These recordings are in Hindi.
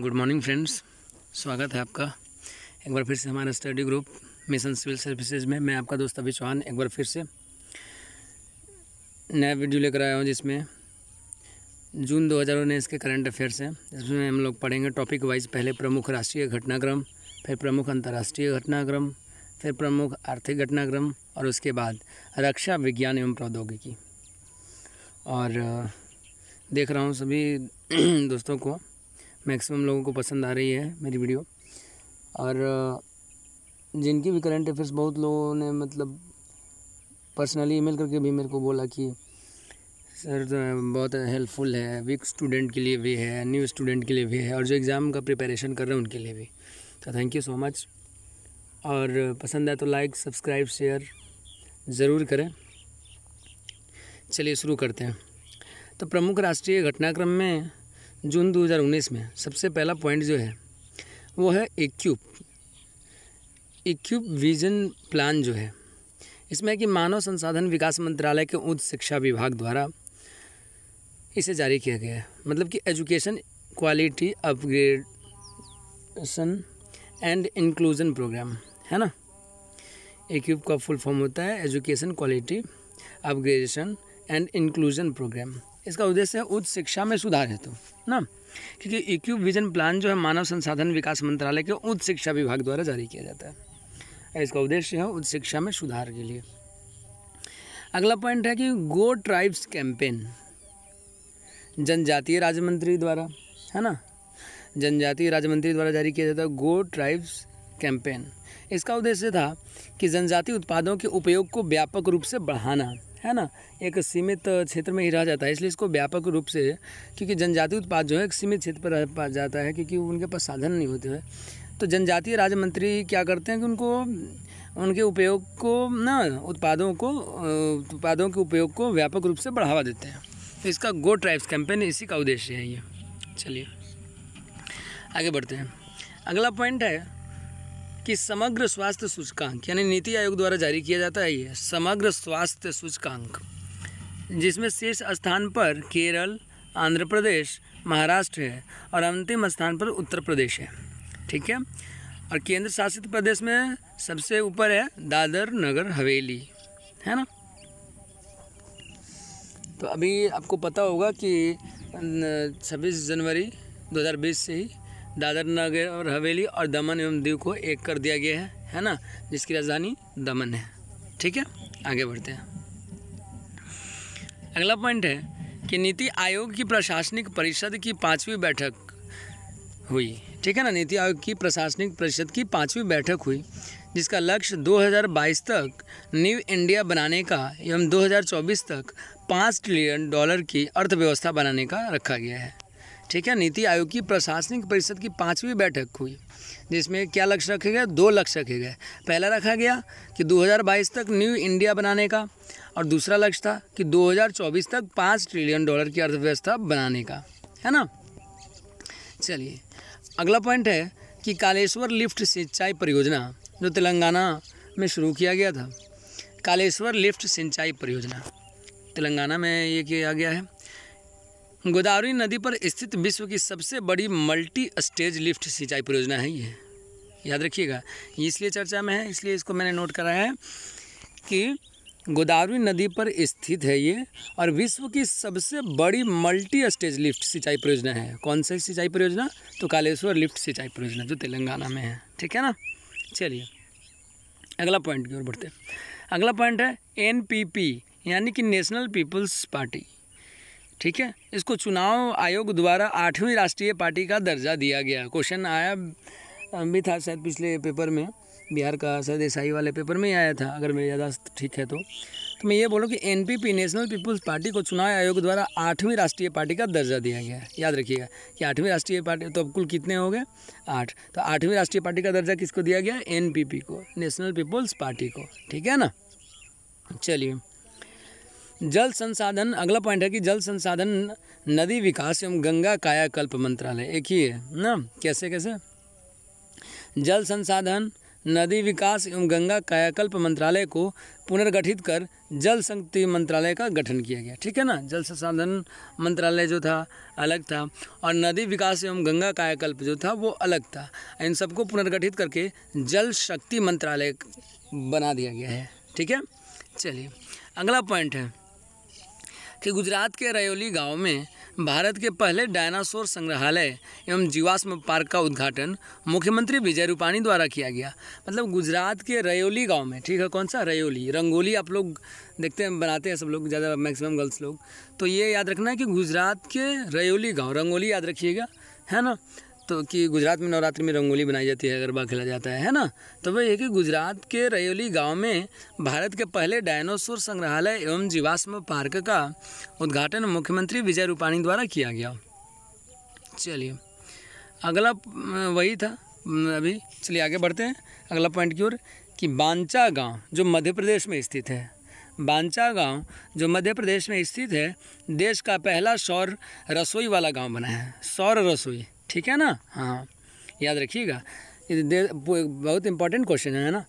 गुड मॉर्निंग फ्रेंड्स स्वागत है आपका एक बार फिर से हमारे study group mission civil services में मैं आपका दोस्त अभी चौहान एक बार फिर से नया वीडियो लेकर आया हूँ जिसमें जून दो हज़ार उन्नीस के करंट अफेयर्स हैं जिसमें हम लोग पढ़ेंगे टॉपिक वाइज पहले प्रमुख राष्ट्रीय घटनाक्रम फिर प्रमुख अंतर्राष्ट्रीय घटनाक्रम फिर प्रमुख आर्थिक घटनाक्रम और उसके बाद रक्षा विज्ञान एवं प्रौद्योगिकी और देख रहा हूँ सभी दोस्तों को मैक्सिमम लोगों को पसंद आ रही है मेरी वीडियो और जिनकी भी करंट अफेयर्स बहुत लोगों ने मतलब पर्सनली ईमेल करके भी मेरे को बोला कि सर तो बहुत हेल्पफुल है वीक स्टूडेंट के लिए भी है न्यू स्टूडेंट के लिए भी है और जो एग्ज़ाम का प्रिपरेशन कर रहे हैं उनके लिए भी तो थैंक यू सो मच और पसंद आए तो लाइक सब्सक्राइब शेयर ज़रूर करें चलिए शुरू करते हैं तो प्रमुख राष्ट्रीय घटनाक्रम में जून 2019 में सबसे पहला पॉइंट जो है वो है इक्यूब इक्यूब विजन प्लान जो है इसमें कि मानव संसाधन विकास मंत्रालय के उच्च शिक्षा विभाग द्वारा इसे जारी किया गया है मतलब कि education quality upgradation and inclusion programme है ना एक्यूब का फुल फॉर्म होता है education quality upgradation and inclusion programme इसका उद्देश्य है उच्च शिक्षा में सुधार हेतु ना क्योंकि इक्यू विजन प्लान जो है मानव संसाधन विकास मंत्रालय के उच्च शिक्षा विभाग द्वारा जारी किया जाता है इसका उद्देश्य है उच्च शिक्षा में सुधार के लिए अगला पॉइंट है कि गो ट्राइब्स कैंपेन जनजातीय राज्य मंत्री द्वारा है ना जनजातीय राज्य मंत्री द्वारा जारी किया जाता है गो ट्राइब्स कैंपेन इसका उद्देश्य था कि जनजातीय उत्पादों के उपयोग को व्यापक रूप से बढ़ाना है ना एक सीमित क्षेत्र में ही रह जाता है इसलिए इसको व्यापक रूप से क्योंकि जनजाति उत्पाद जो है एक सीमित क्षेत्र पर रह पा जाता है क्योंकि उनके पास साधन नहीं होते हैं तो जनजातीय राज्य मंत्री क्या करते हैं कि उनको उनके उपयोग को ना उत्पादों को उत्पादों के उपयोग को व्यापक रूप से बढ़ावा देते हैं तो इसका गो ट्राइब्स कैंपेन इसी का उद्देश्य है ये चलिए आगे बढ़ते हैं अगला पॉइंट है कि समग्र स्वास्थ्य सूचकांक यानी नीति आयोग द्वारा जारी किया जाता है ये समग्र स्वास्थ्य सूचकांक जिसमें शीर्ष स्थान पर केरल आंध्र प्रदेश महाराष्ट्र है और अंतिम स्थान पर उत्तर प्रदेश है ठीक है और केंद्र शासित प्रदेश में सबसे ऊपर है दादर नगर हवेली है ना तो अभी आपको पता होगा कि अं, छब्बीस जनवरी 2020 से ही दादर नगर और हवेली और दमन एवं दीव को एक कर दिया गया है है ना जिसकी राजधानी दमन है ठीक है आगे बढ़ते हैं अगला पॉइंट है कि नीति आयोग की प्रशासनिक परिषद की पाँचवीं बैठक हुई ठीक है ना नीति आयोग की प्रशासनिक परिषद की पाँचवीं बैठक हुई जिसका लक्ष्य 2022 तक न्यू इंडिया बनाने का एवं 2024 तक पाँच ट्रिलियन डॉलर की अर्थव्यवस्था बनाने का रखा गया है ठीक है नीति आयोग की प्रशासनिक परिषद की पाँचवीं बैठक हुई जिसमें क्या लक्ष्य रखे गए दो लक्ष्य रखे गए पहला रखा गया कि 2022 तक न्यू इंडिया बनाने का और दूसरा लक्ष्य था कि 2024 तक पाँच ट्रिलियन डॉलर की अर्थव्यवस्था बनाने का है ना चलिए अगला पॉइंट है कि कालेश्वर लिफ्ट सिंचाई परियोजना जो तेलंगाना में शुरू किया गया था कालेश्वर लिफ्ट सिंचाई परियोजना तेलंगाना में ये किया गया है गोदावरी नदी पर स्थित विश्व की सबसे बड़ी मल्टी स्टेज लिफ्ट सिंचाई परियोजना है ये याद रखिएगा ये इसलिए चर्चा में है इसलिए इसको मैंने नोट कराया है कि गोदावरी नदी पर स्थित है ये और विश्व की सबसे बड़ी मल्टी स्टेज लिफ्ट सिंचाई परियोजना है कौन सा सिंचाई परियोजना तो कालेश्वर लिफ्ट सिंचाई परियोजना जो तेलंगाना में है ठीक है ना चलिए अगला पॉइंट की ओर बढ़ते हैं अगला पॉइंट है एन यानी कि नेशनल पीपल्स पार्टी ठीक है इसको चुनाव आयोग द्वारा आठवीं राष्ट्रीय पार्टी का दर्जा दिया गया क्वेश्चन आया भी था शायद पिछले पेपर में बिहार का शायद ईसाई वाले पेपर में ही आया था अगर मेरी ज़्यादा ठीक है तो तो मैं ये बोलूँ कि एनपीपी नेशनल पीपुल्स पार्टी को चुनाव आयोग द्वारा आठवीं राष्ट्रीय पार्टी का दर्जा दिया गया है याद रखिएगा कि आठवीं राष्ट्रीय पार्टी तो अब कुल कितने हो गए आठ तो आठवीं राष्ट्रीय पार्टी का दर्जा किसको दिया गया पी को नेशनल पीपुल्स पार्टी को ठीक है ना चलिए जल संसाधन अगला पॉइंट है कि जल संसाधन नदी विकास एवं गंगा कायाकल्प मंत्रालय एक ही है ना कैसे कैसे जल संसाधन नदी विकास एवं गंगा कायाकल्प मंत्रालय को पुनर्गठित कर जल शक्ति मंत्रालय का गठन किया गया ठीक है ना जल संसाधन मंत्रालय जो था अलग था और नदी विकास एवं गंगा कायाकल्प जो था वो अलग था इन सबको पुनर्गठित करके जल शक्ति मंत्रालय बना दिया गया है ठीक है चलिए अगला पॉइंट है कि गुजरात के रयोली गांव में भारत के पहले डायनासोर संग्रहालय एवं जीवाश्म पार्क का उद्घाटन मुख्यमंत्री विजय रूपाणी द्वारा किया गया मतलब गुजरात के रयोली गांव में ठीक है कौन सा रयोली रंगोली आप लोग देखते हैं बनाते हैं सब लोग ज़्यादा मैक्सिमम गर्ल्स लोग तो ये याद रखना है कि गुजरात के रयोली गाँव रंगोली याद रखिएगा है ना तो कि गुजरात में नवरात्रि में रंगोली बनाई जाती है गरबा खेला जाता है है ना तो वह ये कि गुजरात के रयोली गांव में भारत के पहले डायनासोर संग्रहालय एवं जीवाश्म पार्क का उद्घाटन मुख्यमंत्री विजय रूपाणी द्वारा किया गया चलिए अगला वही था अभी चलिए आगे बढ़ते हैं अगला पॉइंट की ओर कि बांचा गाँव जो मध्य प्रदेश में स्थित है बांचा गांव जो मध्य प्रदेश में स्थित है देश का पहला सौर रसोई वाला गांव बना है सौर रसोई ठीक है ना हाँ याद रखिएगा बहुत इंपॉर्टेंट क्वेश्चन है ना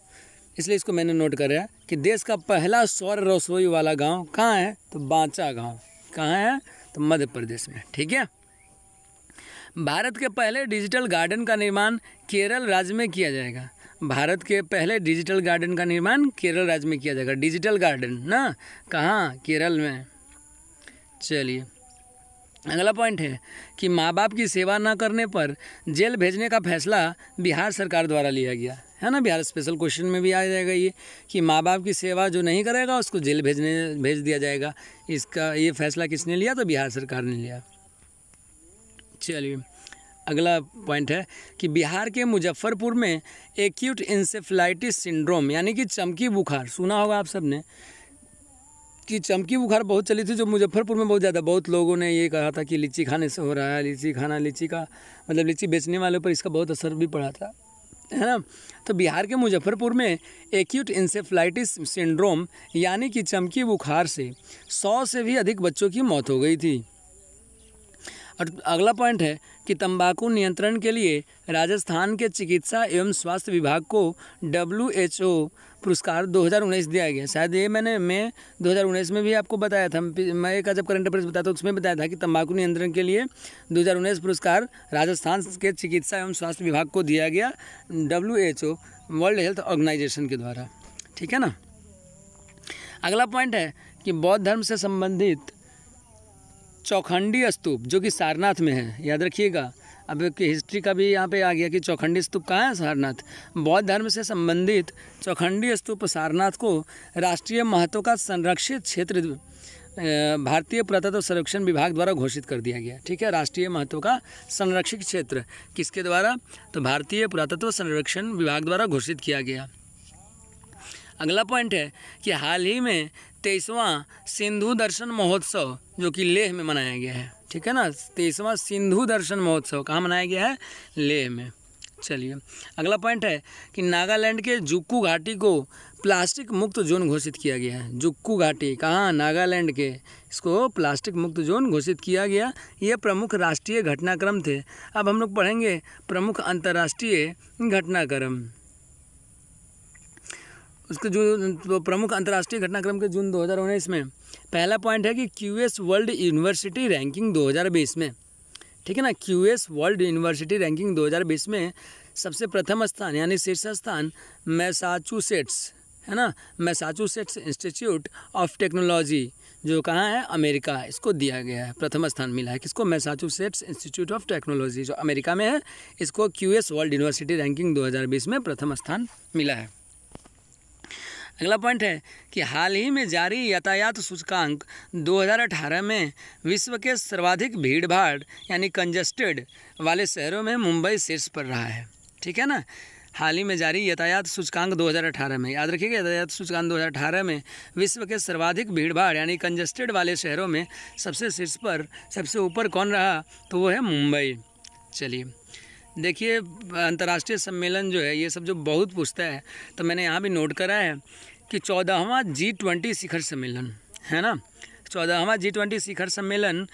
इसलिए इसको मैंने नोट कर रहा है कि देश का पहला सौर रसोई वाला गांव कहाँ है तो बांचा गांव कहाँ है तो मध्य प्रदेश में ठीक है भारत के पहले डिजिटल गार्डन का निर्माण केरल राज्य में किया जाएगा भारत के पहले डिजिटल गार्डन का निर्माण केरल राज्य में किया जाएगा डिजिटल गार्डन ना कहाँ केरल में चलिए अगला पॉइंट है कि माँ बाप की सेवा न करने पर जेल भेजने का फैसला बिहार सरकार द्वारा लिया गया है ना बिहार स्पेशल क्वेश्चन में भी आ जाएगा ये कि माँ बाप की सेवा जो नहीं करेगा उसको जेल भेजने भेज दिया जाएगा इसका ये फैसला किसने लिया तो बिहार सरकार ने लिया चलिए अगला पॉइंट है कि बिहार के मुजफ्फरपुर में एक्यूट इंसेफ्लाइटिस सिंड्रोम यानी कि चमकी बुखार सुना होगा आप सब ने की चमकी बुखार बहुत चली थी जो मुजफ्फरपुर में बहुत ज़्यादा बहुत लोगों ने ये कहा था कि लीची खाने से हो रहा है लीची खाना लीची का मतलब लीची बेचने वालों पर इसका बहुत असर भी पड़ा था है ना तो बिहार के मुजफ्फरपुर में एक्यूट इंसेफ्लाइटिस सिंड्रोम यानी कि चमकी बुखार से सौ से भी अधिक बच्चों की मौत हो गई थी और अगला पॉइंट है कि तंबाकू नियंत्रण के लिए राजस्थान के चिकित्सा एवं स्वास्थ्य विभाग को डब्ल्यू पुरस्कार 2019 दिया गया शायद ये मैंने मैं 2019 में भी आपको बताया था मैं का जब करंट अफेयर्स बताया था उसमें बताया था कि तंबाकू नियंत्रण के लिए 2019 पुरस्कार राजस्थान के चिकित्सा एवं स्वास्थ्य विभाग को दिया गया डब्ल्यू वर्ल्ड हेल्थ ऑर्गेनाइजेशन के द्वारा ठीक है ना अगला पॉइंट है कि बौद्ध धर्म से संबंधित चौखंडी स्तूप जो कि सारनाथ में है याद रखिएगा अब हिस्ट्री का भी यहाँ पे आ गया कि चौखंडी स्तूप कहाँ है सारनाथ बौद्ध धर्म से संबंधित चौखंडी स्तूप सारनाथ को राष्ट्रीय महत्व का संरक्षित क्षेत्र भारतीय पुरातत्व संरक्षण विभाग द्वारा घोषित कर दिया गया ठीक है राष्ट्रीय महत्व का संरक्षित क्षेत्र किसके द्वारा तो भारतीय पुरातत्व संरक्षण विभाग द्वारा घोषित किया गया अगला पॉइंट है कि हाल ही में तेईसवां सिंधु दर्शन महोत्सव जो कि लेह में मनाया गया है ठीक है ना तेईसवां सिंधु दर्शन महोत्सव कहाँ मनाया गया है लेह में चलिए अगला पॉइंट है कि नागालैंड के जुक्कू घाटी को प्लास्टिक मुक्त जोन घोषित किया गया है जुक्कू घाटी कहाँ नागालैंड के इसको प्लास्टिक मुक्त जोन घोषित किया गया ये प्रमुख राष्ट्रीय घटनाक्रम थे अब हम लोग पढ़ेंगे प्रमुख अंतर्राष्ट्रीय घटनाक्रम उसके जो प्रमुख अंतर्राष्ट्रीय घटनाक्रम के जून 2019 में पहला पॉइंट है कि क्यूएस वर्ल्ड यूनिवर्सिटी रैंकिंग 2020 में ठीक है ना क्यूएस वर्ल्ड यूनिवर्सिटी रैंकिंग 2020 में सबसे प्रथम स्थान यानी शीर्ष स्थान मैसाचुसेट्स है ना मैसाचुसेट्स इंस्टीट्यूट ऑफ टेक्नोलॉजी जो कहाँ है अमेरिका है इसको दिया गया है प्रथम स्थान मिला है किसको मैसाचुसेट्स इंस्टीट्यूट ऑफ टेक्नोलॉजी जो अमेरिका में है इसको क्यूएस वर्ल्ड यूनिवर्सिटी रैंकिंग 2020 में प्रथम स्थान मिला है अगला पॉइंट है कि हाल ही में जारी यातायात सूचकांक 2018 में विश्व के सर्वाधिक भीड़ भाड़ यानी कंजस्टेड वाले शहरों में मुंबई शीर्ष पर रहा है ठीक है ना हाल ही में जारी यातायात सूचकांक 2018 में याद रखिएगा यातायात सूचकांक 2018 में विश्व के सर्वाधिक भीड़भाड़ यानी कंजस्टेड वाले शहरों में सबसे शीर्ष पर सबसे ऊपर कौन रहा तो वो है मुंबई चलिए देखिए अंतर्राष्ट्रीय सम्मेलन जो है ये सब जो बहुत पूछता है तो मैंने यहाँ भी नोट करा है कि चौदहवा जी ट्वेंटी शिखर सम्मेलन है ना चौदहवा जी ट्वेंटी शिखर सम्मेलन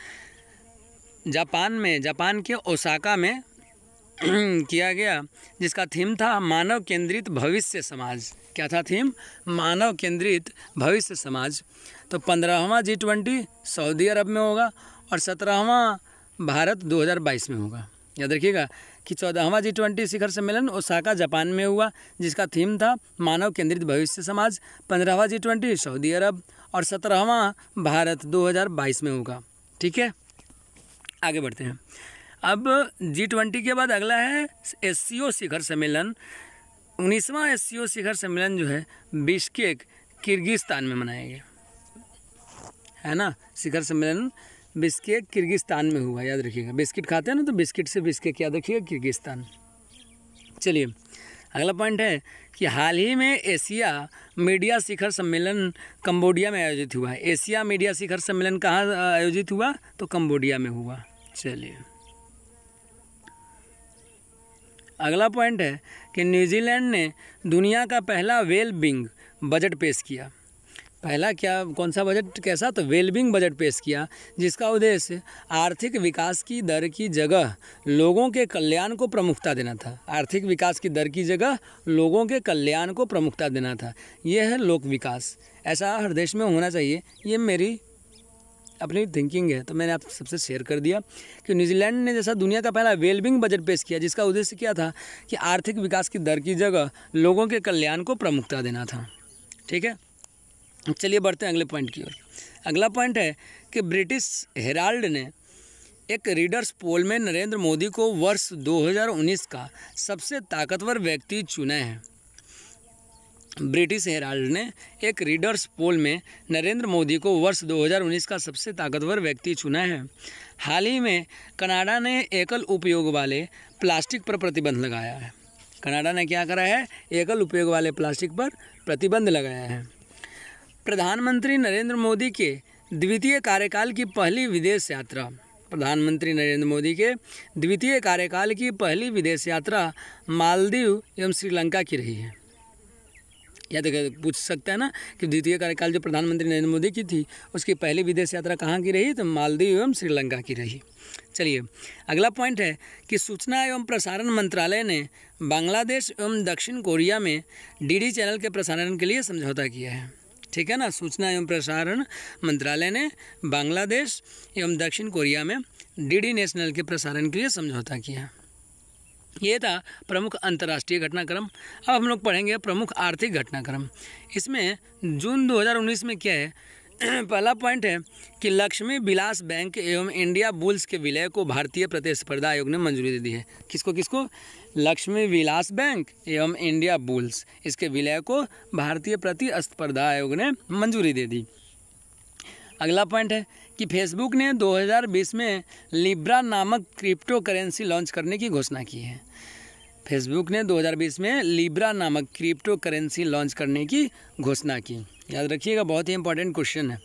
जापान में जापान के ओसाका में किया गया जिसका थीम था मानव केंद्रित भविष्य समाज क्या था थीम मानव केंद्रित भविष्य समाज तो पंद्रहवा जी ट्वेंटी सऊदी अरब में होगा और सत्रहवा भारत 2022 में होगा याद रखिएगा कि चौदहवा जी ट्वेंटी शिखर सम्मेलन ओसाका जापान में हुआ जिसका थीम था मानव केंद्रित भविष्य समाज पंद्रहवा जी ट्वेंटी सऊदी अरब और सत्रहवा भारत 2022 में होगा ठीक है आगे बढ़ते हैं अब जी ट्वेंटी के बाद अगला है एस शिखर सम्मेलन उन्नीसवां एस शिखर सम्मेलन जो है बिश्केक किर्गिस्तान में मनाया गया है ना शिखर सम्मेलन बिस्किट किर्गिस्तान में हुआ याद रखिएगा बिस्किट खाते हैं ना तो बिस्किट से बिस्किट याद रखिएगा किर्गिस्तान चलिए अगला पॉइंट है कि हाल ही में एशिया मीडिया शिखर सम्मेलन कंबोडिया में आयोजित हुआ है एशिया मीडिया शिखर सम्मेलन कहाँ आयोजित हुआ तो कंबोडिया में हुआ चलिए अगला पॉइंट है कि न्यूजीलैंड ने दुनिया का पहला वेल बिंग बजट पेश किया पहला क्या कौन सा बजट कैसा तो वेलबिंग बजट पेश किया जिसका उद्देश्य आर्थिक विकास की दर की जगह लोगों के कल्याण को प्रमुखता देना था आर्थिक विकास की दर की जगह लोगों के कल्याण को प्रमुखता देना था यह है लोक विकास ऐसा हर देश में होना चाहिए ये मेरी अपनी थिंकिंग है तो मैंने आप सबसे शेयर कर दिया कि न्यूजीलैंड ने जैसा दुनिया का पहला वेलबिंग बजट पेश किया जिसका उद्देश्य क्या था कि आर्थिक विकास की दर की जगह लोगों के कल्याण को प्रमुखता देना था ठीक है चलिए बढ़ते हैं अगले पॉइंट की ओर अगला पॉइंट है कि ब्रिटिश हेराल्ड ने एक रीडर्स पोल में नरेंद्र मोदी को वर्ष 2019 का सबसे ताकतवर व्यक्ति चुने हैं ब्रिटिश हेराल्ड ने एक रीडर्स पोल में नरेंद्र मोदी को वर्ष 2019 का सबसे ताकतवर व्यक्ति चुना है हाल ही में कनाडा ने एकल उपयोग वाले प्लास्टिक पर प्रतिबंध लगाया है कनाडा ने क्या करा है एकल उपयोग वाले प्लास्टिक पर प्रतिबंध लगाया है प्रधानमंत्री नरेंद्र मोदी के द्वितीय कार्यकाल की पहली विदेश यात्रा प्रधानमंत्री नरेंद्र मोदी के द्वितीय कार्यकाल की पहली विदेश यात्रा मालदीव एवं श्रीलंका की रही है या तो पूछ सकते हैं ना कि द्वितीय कार्यकाल जो प्रधानमंत्री नरेंद्र मोदी की थी उसकी पहली विदेश यात्रा कहाँ की रही तो मालदीव एवं श्रीलंका की रही चलिए अगला पॉइंट है कि सूचना एवं प्रसारण मंत्रालय ने बांग्लादेश एवं दक्षिण कोरिया में डीडी चैनल के प्रसारण के लिए समझौता किया है ठीक है ना सूचना एवं प्रसारण मंत्रालय ने बांग्लादेश एवं दक्षिण कोरिया में डीडी नेशनल के प्रसारण के लिए समझौता किया ये था प्रमुख अंतर्राष्ट्रीय घटनाक्रम अब हम लोग पढ़ेंगे प्रमुख आर्थिक घटनाक्रम इसमें जून 2019 में क्या है पहला पॉइंट है कि लक्ष्मी विलास बैंक एवं इंडिया बुल्स के विलय को भारतीय प्रतिस्पर्धा आयोग ने मंजूरी दे दी है किसको किसको लक्ष्मी विलास बैंक एवं इंडिया बुल्स इसके विलय को भारतीय प्रतिस्पर्धा आयोग ने मंजूरी दे दी अगला पॉइंट है कि फेसबुक ने 2020 में लिब्रा नामक क्रिप्टो करेंसी लॉन्च करने की घोषणा की है फेसबुक ने 2020 में लिब्रा नामक क्रिप्टो करेंसी लॉन्च करने की घोषणा की याद रखिएगा बहुत ही इंपॉर्टेंट क्वेश्चन है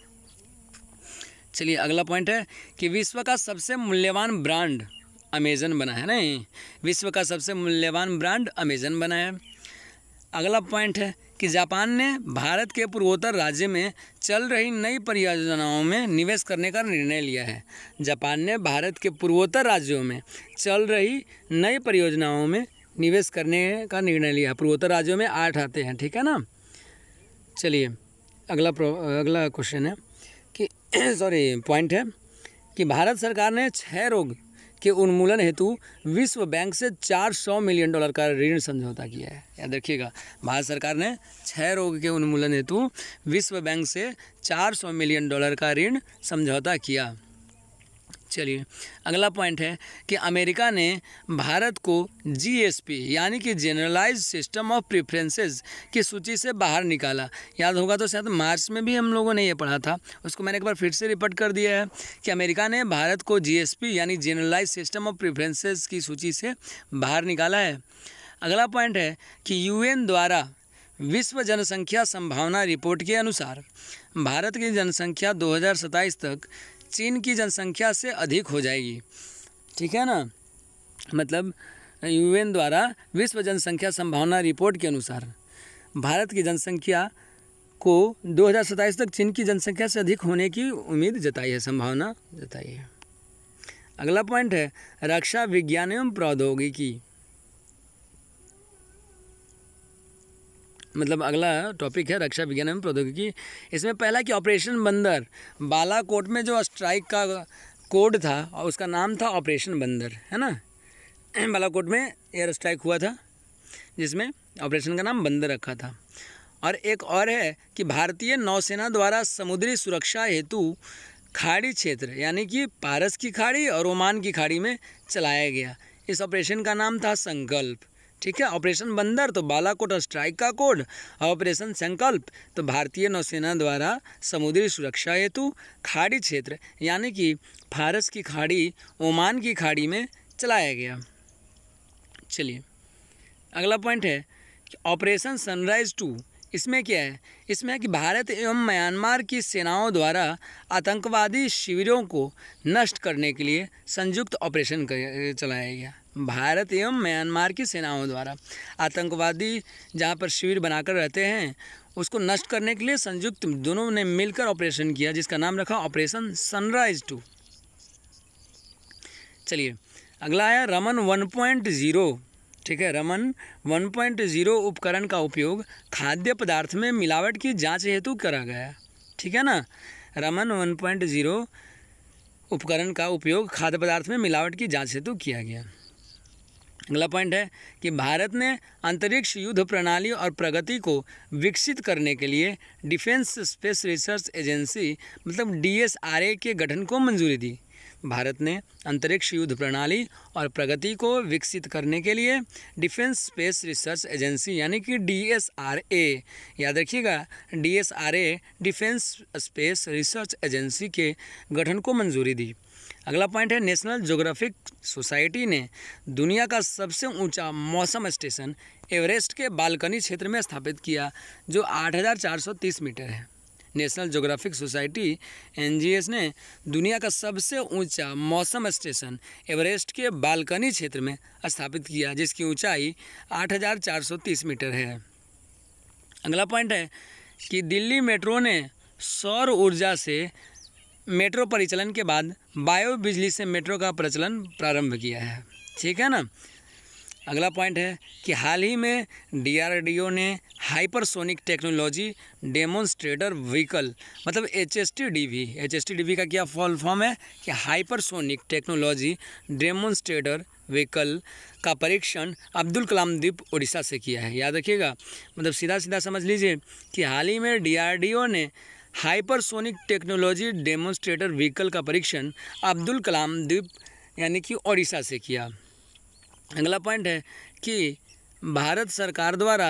चलिए अगला पॉइंट है कि विश्व का सबसे मूल्यवान ब्रांड अमेजन बना है नहीं विश्व का सबसे मूल्यवान ब्रांड अमेजन बना है अगला पॉइंट है कि जापान ने भारत के पूर्वोत्तर राज्य में चल रही नई परियोजनाओं में निवेश करने का निर्णय लिया है जापान ने भारत के पूर्वोत्तर राज्यों में चल रही नई परियोजनाओं में निवेश करने का निर्णय लिया पूर्वोत्तर राज्यों में आठ आते हैं ठीक है ना चलिए अगला अगला क्वेश्चन है कि सॉरी पॉइंट है कि भारत सरकार ने छः रोग के उन्मूलन हेतु विश्व बैंक से 400 मिलियन डॉलर का ऋण समझौता किया है याद रखिएगा भारत सरकार ने छः रोग के उन्मूलन हेतु विश्व बैंक से 400 मिलियन डॉलर का ऋण समझौता किया चलिए अगला पॉइंट है कि अमेरिका ने भारत को जीएसपी यानी कि जनरलाइज सिस्टम ऑफ प्रेफरेंसेस की सूची से बाहर निकाला याद होगा तो शायद मार्च में भी हम लोगों ने यह पढ़ा था उसको मैंने एक बार फिर से रिपोर्ट कर दिया है कि अमेरिका ने भारत को जीएसपी यानी जनरलाइज सिस्टम ऑफ प्रेफरेंसेज की सूची से बाहर निकाला है अगला पॉइंट है कि यू द्वारा विश्व जनसंख्या संभावना रिपोर्ट के अनुसार भारत की जनसंख्या दो तक चीन की जनसंख्या से अधिक हो जाएगी ठीक है ना मतलब यूएन द्वारा विश्व जनसंख्या संभावना रिपोर्ट के अनुसार भारत की जनसंख्या को दो तक चीन की जनसंख्या से अधिक होने की उम्मीद जताई है संभावना जताई है अगला पॉइंट है रक्षा विज्ञान एवं प्रौद्योगिकी मतलब अगला टॉपिक है रक्षा विज्ञान एवं प्रौद्योगिकी इसमें पहला कि ऑपरेशन बंदर बालाकोट में जो स्ट्राइक का कोड था और उसका नाम था ऑपरेशन बंदर है ना बालाकोट में एयर स्ट्राइक हुआ था जिसमें ऑपरेशन का नाम बंदर रखा था और एक और है कि भारतीय नौसेना द्वारा समुद्री सुरक्षा हेतु खाड़ी क्षेत्र यानी कि पारस की खाड़ी और ओमान की खाड़ी में चलाया गया इस ऑपरेशन का नाम था संकल्प ठीक है ऑपरेशन बंदर तो बालाकोट और स्ट्राइक का कोड ऑपरेशन संकल्प तो भारतीय नौसेना द्वारा समुद्री सुरक्षा हेतु खाड़ी क्षेत्र यानी कि फारस की खाड़ी ओमान की खाड़ी में चलाया गया चलिए अगला पॉइंट है कि ऑपरेशन सनराइज टू इसमें क्या है इसमें है कि भारत एवं म्यांमार की सेनाओं द्वारा आतंकवादी शिविरों को नष्ट करने के लिए संयुक्त ऑपरेशन चलाया गया भारत एवं म्यांमार की सेनाओं द्वारा आतंकवादी जहाँ पर शिविर बनाकर रहते हैं उसको नष्ट करने के लिए संयुक्त दोनों ने मिलकर ऑपरेशन किया जिसका नाम रखा ऑपरेशन सनराइज टू चलिए अगला है रमन 1.0 ठीक है रमन 1.0 उपकरण का उपयोग खाद्य पदार्थ में मिलावट की जांच हेतु करा गया ठीक है ना रमन 1.0 उपकरण का उपयोग खाद्य पदार्थ में मिलावट की जांच हेतु किया गया अगला पॉइंट है कि भारत ने अंतरिक्ष युद्ध प्रणाली और प्रगति को विकसित करने के लिए डिफेंस स्पेस रिसर्च एजेंसी मतलब डीएसआरए के गठन को मंजूरी दी भारत ने अंतरिक्ष युद्ध प्रणाली और प्रगति को विकसित करने के लिए डिफेंस स्पेस रिसर्च एजेंसी यानी कि डीएसआरए याद रखिएगा DSRA defence space research agency के गठन को मंजूरी दी अगला पॉइंट है नेशनल ज्योग्राफिक सोसाइटी ने दुनिया का सबसे ऊंचा मौसम स्टेशन एवरेस्ट के बालकनी क्षेत्र में स्थापित किया जो 8,430 मीटर है नेशनल जोग्राफिक सोसाइटी एन ने दुनिया का सबसे ऊंचा मौसम स्टेशन एवरेस्ट के बालकनी क्षेत्र में स्थापित किया जिसकी ऊंचाई 8,430 मीटर है अगला पॉइंट है कि दिल्ली मेट्रो ने सौर ऊर्जा से मेट्रो परिचालन के बाद बायो बिजली से मेट्रो का प्रचलन प्रारंभ किया है ठीक है ना अगला पॉइंट है कि हाल ही में डीआरडीओ ने हाइपरसोनिक टेक्नोलॉजी डेमोन्स्ट्रेटर व्हीकल मतलब H S T D V H S T D V का क्या फॉल फॉर्म है कि हाइपरसोनिक टेक्नोलॉजी डेमोन्स्ट्रेटर व्हीकल का परीक्षण अब्दुल कलाम द्वीप उड़ीसा से किया है याद रखिएगा मतलब सीधा सीधा समझ लीजिए कि हाल ही में डीआरडीओ ने हाइपरसोनिक टेक्नोलॉजी डेमोन्स्ट्रेटर व्हीकल का परीक्षण अब्दुल कलाम द्वीप यानी कि ओडिशा से किया अगला पॉइंट है कि भारत सरकार द्वारा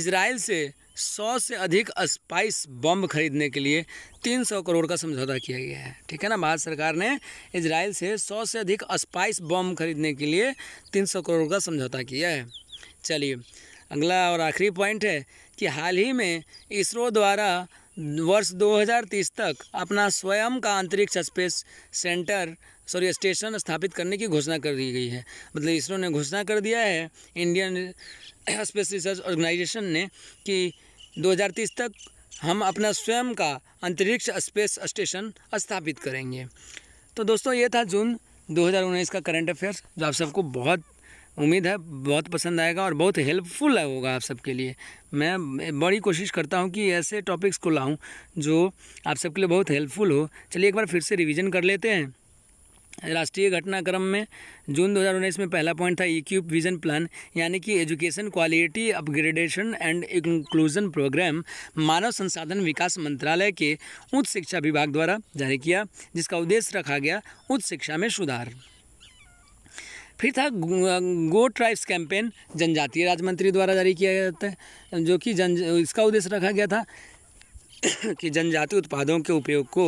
इसराइल से सौ से अधिक स्पाइस बम खरीदने के लिए तीन सौ करोड़ का समझौता किया गया है ठीक है ना भारत सरकार ने इसराइल से सौ से अधिक स्पाइस बम खरीदने के लिए तीन सौ करोड़ का समझौता किया है चलिए अगला और आखिरी पॉइंट है कि हाल ही में इसरो द्वारा वर्ष 2030 तक अपना स्वयं का अंतरिक्ष स्पेस सेंटर सॉरी स्टेशन स्थापित करने की घोषणा कर दी गई है मतलब इसरो ने घोषणा कर दिया है इंडियन स्पेस रिसर्च ऑर्गेनाइजेशन ने कि 2030 तक हम अपना स्वयं का अंतरिक्ष स्पेस स्टेशन स्थापित करेंगे तो दोस्तों ये था जून 2019 का करंट अफेयर्स जो आप सबको बहुत उम्मीद है बहुत पसंद आएगा और बहुत हेल्पफुल होगा आप सबके लिए मैं बड़ी कोशिश करता हूँ कि ऐसे टॉपिक्स को लाऊं जो आप सबके लिए बहुत हेल्पफुल हो चलिए एक बार फिर से रिवीजन कर लेते हैं राष्ट्रीय घटनाक्रम में जून 2019 में पहला पॉइंट था इक्यूब विजन प्लान यानी कि education quality upgradation and inclusion programme मानव संसाधन विकास मंत्रालय के उच्च शिक्षा विभाग द्वारा जारी किया जिसका उद्देश्य रखा गया उच्च शिक्षा में सुधार फिर था गो ट्राइब्स कैंपेन जनजातीय राज्य मंत्री द्वारा जारी किया जाता है जो कि जन इसका उद्देश्य रखा गया था कि जनजाति उत्पादों के उपयोग को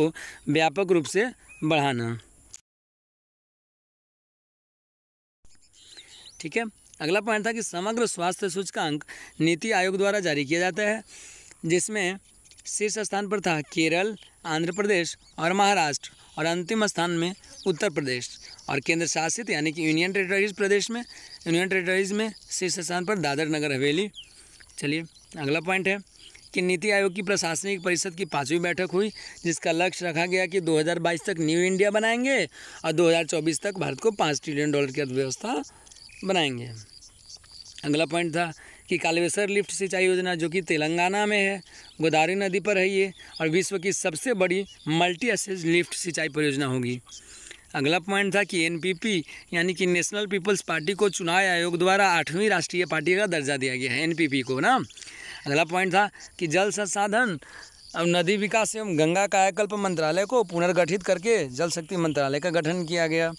व्यापक रूप से बढ़ाना ठीक है अगला पॉइंट था कि समग्र स्वास्थ्य सूचकांक नीति आयोग द्वारा जारी किया जाता है जिसमें शीर्ष स्थान पर था केरल आंध्र प्रदेश और महाराष्ट्र और अंतिम स्थान में उत्तर प्रदेश और केंद्र शासित यानी कि यूनियन टेरेटरीज प्रदेश में यूनियन टेरेटरीज में शीर्ष स्थान पर दादर नगर हवेली चलिए अगला पॉइंट है कि नीति आयोग की प्रशासनिक परिषद की पाँचवीं बैठक हुई जिसका लक्ष्य रखा गया कि 2022 तक न्यू इंडिया बनाएंगे और 2024 तक भारत को पाँच ट्रिलियन डॉलर की अर्थव्यवस्था बनाएंगे अगला पॉइंट था कि कालेश्वर लिफ्ट सिंचाई योजना जो कि तेलंगाना में है गोदावरी नदी पर है ये और विश्व की सबसे बड़ी मल्टी एसेज लिफ्ट सिंचाई परियोजना होगी अगला पॉइंट था कि एनपीपी यानी कि नेशनल पीपल्स पार्टी को चुनाव आयोग द्वारा आठवीं राष्ट्रीय पार्टी का दर्जा दिया गया है एनपीपी को ना अगला पॉइंट था कि जल संसाधन अब नदी विकास एवं गंगा कायाकल्प मंत्रालय को पुनर्गठित करके जल शक्ति मंत्रालय का गठन किया गया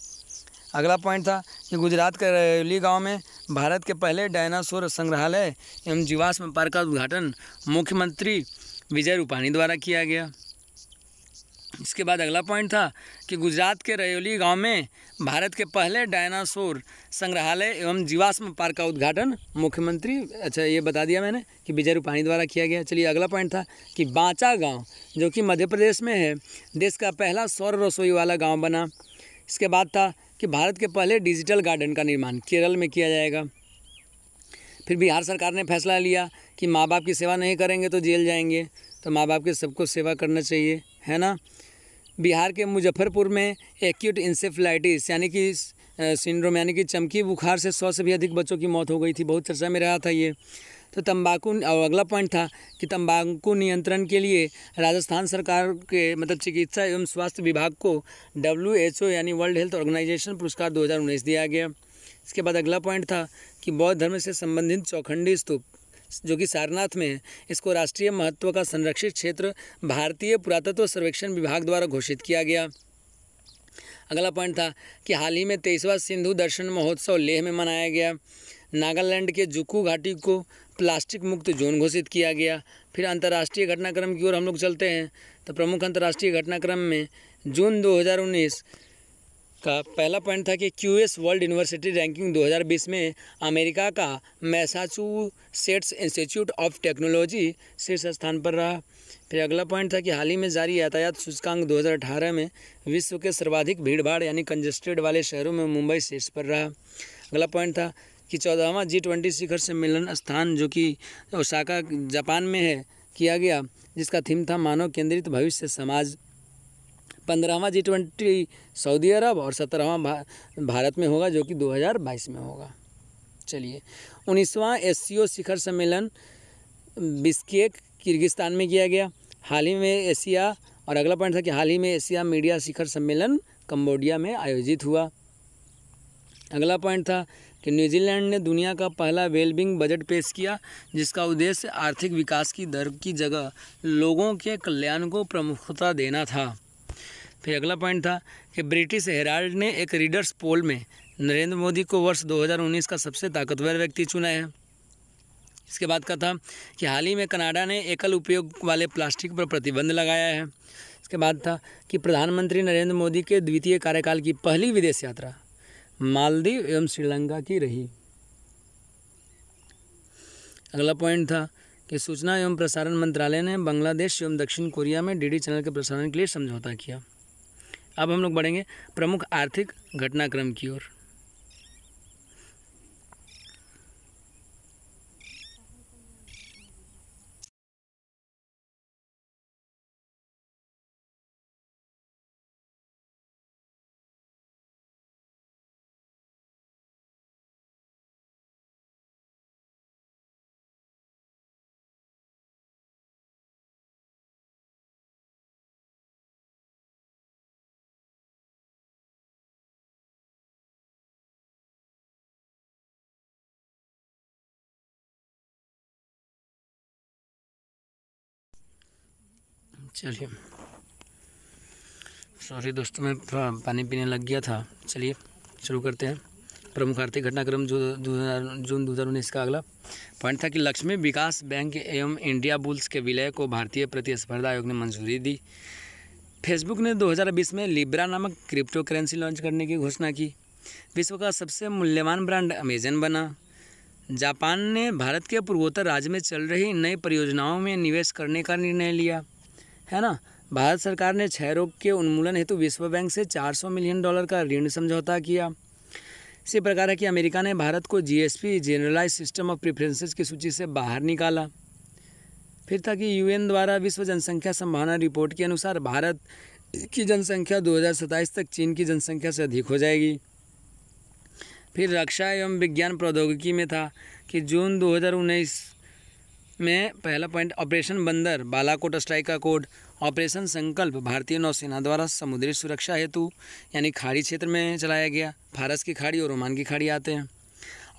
अगला पॉइंट था कि गुजरात के रैली गांव में भारत के पहले डायनासोर संग्रहालय एवं जीवाश्म पार्क का उद्घाटन मुख्यमंत्री विजय रूपाणी द्वारा किया गया इसके बाद अगला पॉइंट था कि गुजरात के रयोली गांव में भारत के पहले डायनासोर संग्रहालय एवं जीवाश्म पार्क का उद्घाटन मुख्यमंत्री अच्छा ये बता दिया मैंने कि विजय रूपाणी द्वारा किया गया चलिए अगला पॉइंट था कि बाँचा गांव जो कि मध्य प्रदेश में है देश का पहला सौर रसोई वाला गाँव बना इसके बाद था कि भारत के पहले डिजिटल गार्डन का निर्माण केरल में किया जाएगा फिर बिहार सरकार ने फैसला लिया कि माँ बाप की सेवा नहीं करेंगे तो जेल जाएंगे तो माँ बाप की सबको सेवा करना चाहिए है ना बिहार के मुजफ्फरपुर में एक्यूट इंसेफ्लाइटिस यानी कि सिंड्रोम यानी कि चमकी बुखार से सौ से भी अधिक बच्चों की मौत हो गई थी बहुत चर्चा में रहा था ये तो तंबाकू और अगला पॉइंट था कि तंबाकू नियंत्रण के लिए राजस्थान सरकार के मतलब चिकित्सा एवं स्वास्थ्य विभाग को डब्ल्यू एच ओ यानी वर्ल्ड हेल्थ ऑर्गेनाइजेशन पुरस्कार 2019 दिया गया इसके बाद अगला पॉइंट था कि बौद्ध धर्म से संबंधित चौखंडी स्तूप जो कि सारनाथ में है इसको राष्ट्रीय महत्व का संरक्षित क्षेत्र भारतीय पुरातत्व सर्वेक्षण विभाग द्वारा घोषित किया गया अगला पॉइंट था कि हाल ही में तेईसवा सिंधु दर्शन महोत्सव लेह में मनाया गया नागालैंड के जुकू घाटी को प्लास्टिक मुक्त जोन घोषित किया गया फिर अंतर्राष्ट्रीय घटनाक्रम की ओर हम लोग चलते हैं तो प्रमुख अंतर्राष्ट्रीय घटनाक्रम में जून 2019 का पहला पॉइंट था कि Q S world university ranking 2020 में अमेरिका का मैसाचुसेट्स इंस्टीट्यूट ऑफ टेक्नोलॉजी शीर्ष स्थान पर रहा फिर अगला पॉइंट था कि हाल ही में जारी यातायात सूचकांक 2018 में विश्व के सर्वाधिक भीड़भाड़ यानी कंजेस्टेड वाले शहरों में मुंबई शीर्ष पर रहा अगला पॉइंट था कि चौदहवा जी ट्वेंटी शिखर सम्मेलन स्थान जो कि ओसाका जापान में है किया गया जिसका थीम था मानव केंद्रित भविष्य समाज पंद्रहवा जी ट्वेंटी सऊदी अरब और सत्रहवा भारत में होगा जो कि 2022 में होगा चलिए उन्नीसवां एशियो शिखर सम्मेलन बिस्केक किर्गिस्तान में किया गया हाल ही में एशिया और अगला पॉइंट था कि हाल ही में एशिया मीडिया शिखर सम्मेलन कम्बोडिया में आयोजित हुआ अगला पॉइंट था कि न्यूजीलैंड ने दुनिया का पहला वेलबिंग बजट पेश किया जिसका उद्देश्य आर्थिक विकास की दर की जगह लोगों के कल्याण को प्रमुखता देना था फिर अगला पॉइंट था कि ब्रिटिश हेराल्ड ने एक रीडर्स पोल में नरेंद्र मोदी को वर्ष 2019 का सबसे ताकतवर व्यक्ति चुना है इसके बाद का था कि हाल ही में कनाडा ने एकल उपयोग वाले प्लास्टिक पर प्रतिबंध लगाया है इसके बाद था कि प्रधानमंत्री नरेंद्र मोदी के द्वितीय कार्यकाल की पहली विदेश यात्रा मालदीव एवं श्रीलंका की रही अगला पॉइंट था कि सूचना एवं प्रसारण मंत्रालय ने बांग्लादेश एवं दक्षिण कोरिया में डीडी चैनल के प्रसारण के लिए समझौता किया अब हम लोग बढ़ेंगे प्रमुख आर्थिक घटनाक्रम की ओर चलिए सॉरी दोस्तों मैं पानी पीने लग गया था चलिए शुरू करते हैं प्रमुख आर्थिक घटनाक्रम जो जून दो हज़ार उन्नीस का अगला पॉइंट था कि लक्ष्मी विकास बैंक एवं इंडिया बुल्स के विलय को भारतीय प्रतिस्पर्धा आयोग ने मंजूरी दी फेसबुक ने 2020 में लिब्रा नामक क्रिप्टो करेंसी लॉन्च करने की घोषणा की विश्व का सबसे मूल्यवान ब्रांड अमेजन बना जापान ने भारत के पूर्वोत्तर राज्य में चल रही नई परियोजनाओं में निवेश करने का निर्णय लिया है ना भारत सरकार ने क्षय रोग के उन्मूलन हेतु विश्व बैंक से 400 मिलियन डॉलर का ऋण समझौता किया इसी प्रकार है कि अमेरिका ने भारत को GSP generalise system of preferences की सूची से बाहर निकाला फिर था कि यूएन द्वारा विश्व जनसंख्या संभावना रिपोर्ट के अनुसार भारत की जनसंख्या दो तक चीन की जनसंख्या से अधिक हो जाएगी फिर रक्षा एवं विज्ञान प्रौद्योगिकी में था कि जून 2019 में पहला point operation Bandar Balakot strike का कोड ऑपरेशन संकल्प भारतीय नौसेना द्वारा समुद्री सुरक्षा हेतु यानी खाड़ी क्षेत्र में चलाया गया फारस की खाड़ी और ओमान की खाड़ी आते हैं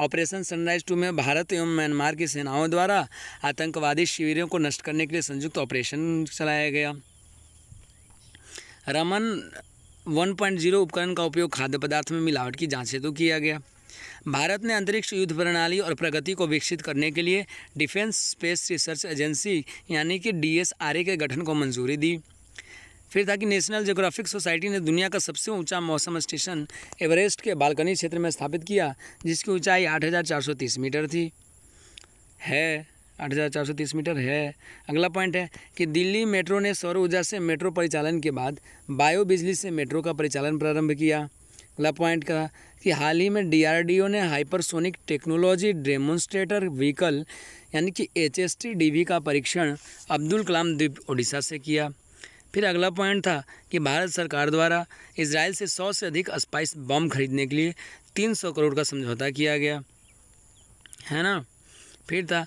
ऑपरेशन सनराइज टू में भारत एवं म्यांमार की सेनाओं द्वारा आतंकवादी शिविरों को नष्ट करने के लिए संयुक्त ऑपरेशन चलाया गया रमन 1.0 उपकरण का उपयोग खाद्य पदार्थ में मिलावट की जांच हेतु किया गया भारत ने अंतरिक्ष युद्ध प्रणाली और प्रगति को विकसित करने के लिए डिफेंस स्पेस रिसर्च एजेंसी यानी कि डी के गठन को मंजूरी दी फिर था कि नेशनल जोग्राफिक सोसाइटी ने दुनिया का सबसे ऊंचा मौसम स्टेशन एवरेस्ट के बालकनी क्षेत्र में स्थापित किया जिसकी ऊंचाई 8,430 मीटर थी है 8,430 मीटर है अगला पॉइंट है कि दिल्ली मेट्रो ने सौर ऊर्जा से मेट्रो परिचालन के बाद बायो बिजली से मेट्रो का परिचालन प्रारंभ किया अगला पॉइंट का कि हाल ही में डीआरडीओ ने हाइपरसोनिक टेक्नोलॉजी डेमोन्स्ट्रेटर व्हीकल यानी कि एच एस का परीक्षण अब्दुल कलाम द्वीप ओडिशा से किया फिर अगला पॉइंट था कि भारत सरकार द्वारा इसराइल से सौ से अधिक स्पाइस बम खरीदने के लिए तीन सौ करोड़ का समझौता किया गया है ना फिर था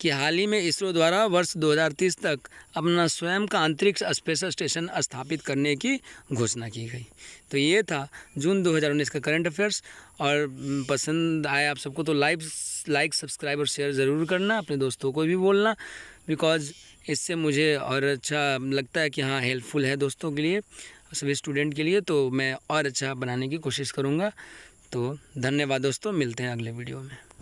कि हाल ही में इसरो द्वारा वर्ष 2030 तक अपना स्वयं का अंतरिक्ष स्पेस स्टेशन स्थापित करने की घोषणा की गई तो ये था जून 2019 का करंट अफेयर्स और पसंद आए आप सबको तो लाइव लाइक सब्सक्राइब और शेयर ज़रूर करना अपने दोस्तों को भी बोलना बिकॉज इससे मुझे और अच्छा लगता है कि हाँ हेल्पफुल है दोस्तों के लिए सभी स्टूडेंट के लिए तो मैं और अच्छा बनाने की कोशिश करूँगा तो धन्यवाद दोस्तों मिलते हैं अगले वीडियो में